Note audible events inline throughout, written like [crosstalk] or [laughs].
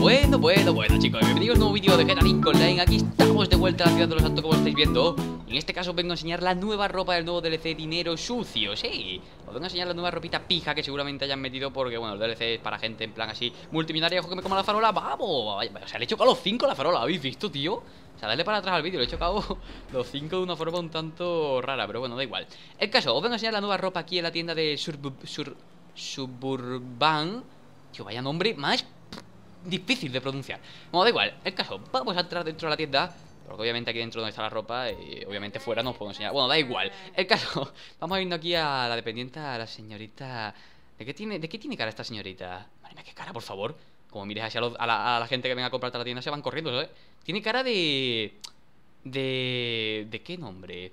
Bueno, bueno, bueno chicos, bienvenidos a un nuevo vídeo de Get Online Aquí estamos de vuelta a la ciudad de los santos como estáis viendo En este caso vengo a enseñar la nueva ropa del nuevo DLC Dinero Sucio, sí Os vengo a enseñar la nueva ropita pija que seguramente hayan metido Porque bueno, el DLC es para gente en plan así multimillonaria Ojo que me coma la farola, vamos O sea, le he chocado los cinco la farola, ¿habéis visto tío? O sea, darle para atrás al vídeo, le he chocado [laughs] los 5 de una forma un tanto rara, pero bueno, da igual. El caso, os vengo a enseñar la nueva ropa aquí en la tienda de Sur, Sur, Suburban. Tío, vaya nombre más difícil de pronunciar. Bueno, da igual, el caso, vamos a entrar dentro de la tienda. Porque obviamente aquí dentro donde está la ropa y eh, obviamente fuera no os puedo enseñar. Bueno, da igual. El caso, [laughs] vamos a aquí a la dependiente, a la señorita... ¿De qué tiene, de qué tiene cara esta señorita? Madre qué cara, por favor. Como mires hacia a, la, gente que venga a comprarte a la tienda, se van corriendo, Tiene cara de... De... ¿De qué nombre?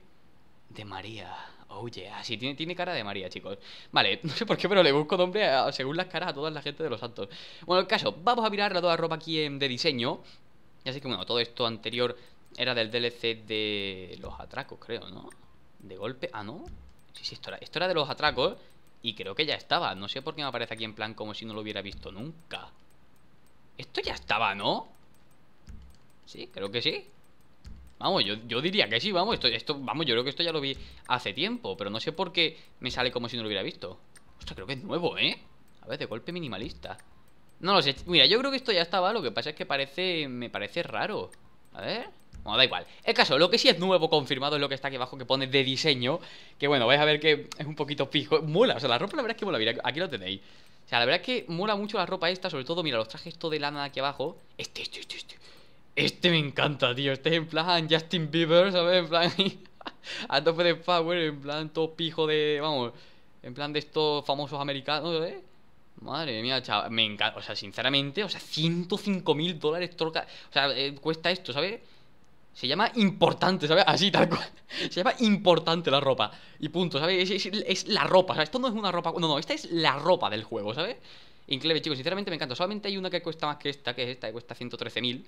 De María. Oh yeah, ah, tiene, cara de María, chicos. Vale, [laughs] no sé por qué, pero le busco nombre según las caras a toda la gente de los santos. Bueno, el caso, vamos a mirar la toda ropa aquí de diseño. Ya sé que bueno, todo esto anterior era del DLC de los atracos, creo, ¿no? De golpe, ah, ¿no? Sí, sí, esto era de los atracos y creo que ya estaba. No sé por qué me aparece aquí en plan como si no lo hubiera visto nunca. Esto ya estaba, ¿no? Sí, creo que sí. Vamos, yo, diría que sí, vamos, esto, esto, vamos, yo creo que esto ya lo vi hace tiempo, pero no sé por qué me sale como si no lo hubiera visto. Ostras, creo que es nuevo, ¿eh? A ver, de golpe minimalista. No lo sé, mira, yo creo que esto ya estaba, lo que pasa es que parece, me parece raro. A ver... Bueno, da igual. El caso, lo que sí es nuevo confirmado es lo que está aquí abajo que pone de diseño. Que bueno, vais a ver que es un poquito pijo Mola, o sea, la ropa la verdad es que mola. Mira, aquí lo tenéis. O sea, la verdad es que mola mucho la ropa esta, sobre todo, mira, los trajes todo de lana aquí abajo. este, este, este. este. Este me encanta, tío. Este es en plan Justin Bieber, ¿sabes? En plan. [laughs] a tope de power, en plan todo pijo de. Vamos, en plan de estos famosos americanos, ¿sabes? ¿eh? Madre mía, chaval. Me encanta. O sea, sinceramente, o sea, 105 mil dólares troca. O sea, eh, cuesta esto, ¿sabes? Se llama importante, ¿sabes? Así, tal cual. [laughs] Se llama importante la ropa. Y punto, ¿sabes? Es, es la ropa, o sea, esto no es una ropa. No, no, esta es la ropa del juego, ¿sabes? Increíble, chicos. Sinceramente me encanta. Solamente hay una que cuesta más que esta, que es esta, que cuesta 113.000.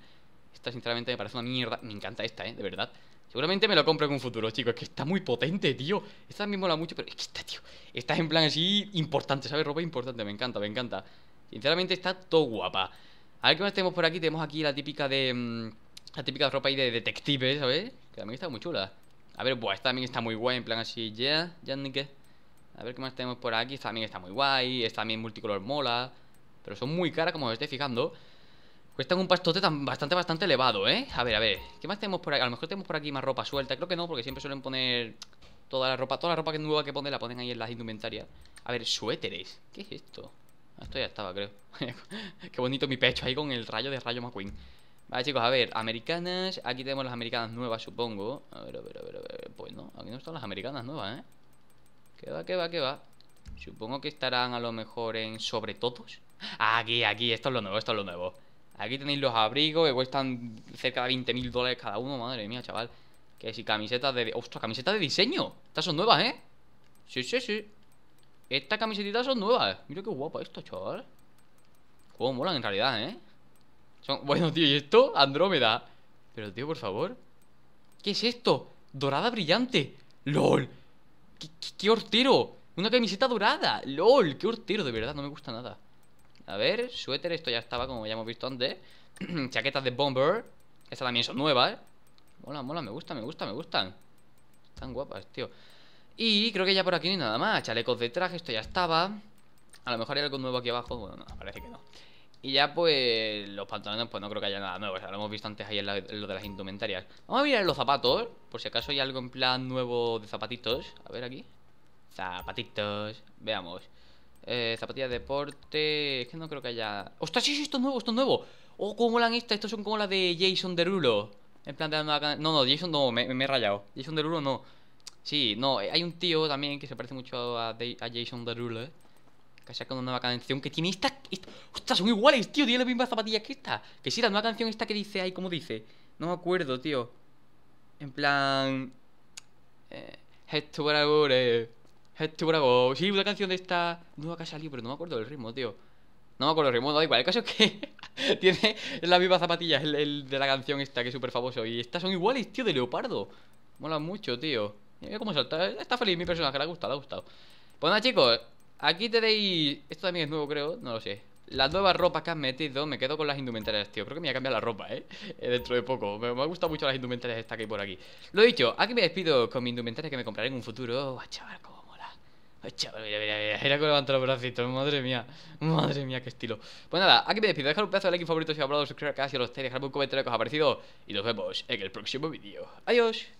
Esta sinceramente me parece una mierda. Me encanta esta, ¿eh? De verdad. Seguramente me lo compro en un futuro, chicos. Es que está muy potente, tío. Esta también mola mucho, pero es que esta, tío. Esta es en plan así importante, ¿sabes? Ropa importante. Me encanta, me encanta. Sinceramente está todo guapa. A ver qué más tenemos por aquí. Tenemos aquí la típica de... Mm, la típica ropa ahí de detective, ¿sabes? Que también está muy chula. A ver, buah, esta también está muy guay. En plan así, ya, yeah, ya, ni qué. A ver qué más tenemos por aquí. Esta también está muy guay. Esta también multicolor mola. Pero son muy caras, como os esté fijando. Cuestan un pastote tan, bastante, bastante elevado, ¿eh? A ver, a ver, ¿qué más tenemos por aquí? A lo mejor tenemos por aquí más ropa suelta. Creo que no, porque siempre suelen poner toda la ropa, toda la ropa que nueva que ponen la ponen ahí en las indumentarias. A ver, suéteres. ¿Qué es esto? Ah, esto ya estaba, creo. [laughs] Qué bonito mi pecho ahí con el rayo de Rayo McQueen. Vale, chicos, a ver, americanas. Aquí tenemos las americanas nuevas, supongo. A ver, a ver, a ver, Pues no, aquí no están las americanas nuevas, ¿eh? ¿Qué va, qué va, qué va. Supongo que estarán a lo mejor en sobre ah, Aquí, aquí, esto es lo nuevo, esto es lo nuevo. Aquí tenéis los abrigos que cuestan cerca de 20.000 dólares cada uno. Madre mía, chaval. Que si camisetas de... ¡Ostras, camisetas de diseño! Estas son nuevas, ¿eh? Sí, sí, sí. Estas camisetitas son nuevas. Mira qué guapa esto, chaval. Cómo molan en realidad, ¿eh? Son... [laughs] Bueno, tío, ¿y esto? Andrómeda. Pero, tío, por favor. ¿Qué es esto? Dorada brillante. ¡Lol! ¿Qué, qué hortero! Una camiseta dorada. ¡Lol! ¡Qué hortero! De verdad, no me gusta nada. A ver, suéter, esto ya estaba, como ya hemos visto antes. [clears throat] Chaquetas de bomber. Estas también son nuevas. ¿eh? Mola, mola, me gusta, me gusta, me gustan. Están guapas, tío. Y creo que ya por aquí no nada más. Chalecos de traje, esto ya estaba. A lo mejor hay algo nuevo aquí abajo. Bueno, no, parece que no. Y ya pues los pantalones pues no creo que haya nada nuevo, o sea, lo hemos visto antes ahí en, lo de las indumentarias. Vamos a mirar los zapatos, por si acaso hay algo en plan nuevo de zapatitos. A ver aquí. Zapatitos, veamos. Eh, zapatillas de deporte. Es que no creo que haya. ¡Ostras, sí, sí, esto es nuevo, esto es nuevo! ¡Oh, cómo molan estas! Estas son como las de Jason Derulo. En plan de la nueva... No, no, Jason no, me, he rayado. Jason Derulo no. Sí, no, eh, hay un tío también que se parece mucho a, Jason Derulo, ¿eh? Que saca una nueva canción que tiene esta, ¡Ostras, son iguales, tío! Tiene las mismas zapatillas que esta. Que sí, la nueva canción esta que dice... ahí ¿cómo dice? No me acuerdo, tío. En plan... Eh, esto para ahora, eh, este bravo. Sí, una canción de esta nueva que ha salido, pero no me acuerdo del ritmo, tío. No me acuerdo del ritmo, no da igual. El caso es que [laughs] tiene la misma zapatillas el, de la canción esta, que es súper famoso. Y estas son iguales, tío, de leopardo. Mola mucho, tío. Mira cómo salta. Está feliz mi personaje, le ha gustado, le ha gustado. Pues nada, chicos. Aquí tenéis... Esto también es nuevo, creo. No lo sé. Las nuevas ropas que has metido, me quedo con las indumentarias, tío. Creo que me voy a cambiar la ropa, ¿eh? [laughs] eh dentro de poco. Me, me, gustan mucho las indumentarias esta que hay por aquí. Lo dicho, aquí me despido con mi indumentaria que me compraré en un futuro. chaval, chaval, mira, mira, mira, Mira con levantar los bracitos, madre mía, madre mía, qué estilo. Pues nada, aquí me despido, dejad un pedazo de like favorito si os ha hablado, suscribiros al canal si os gusta, dejadme un comentario que os ha parecido y nos vemos en el próximo vídeo. Adiós.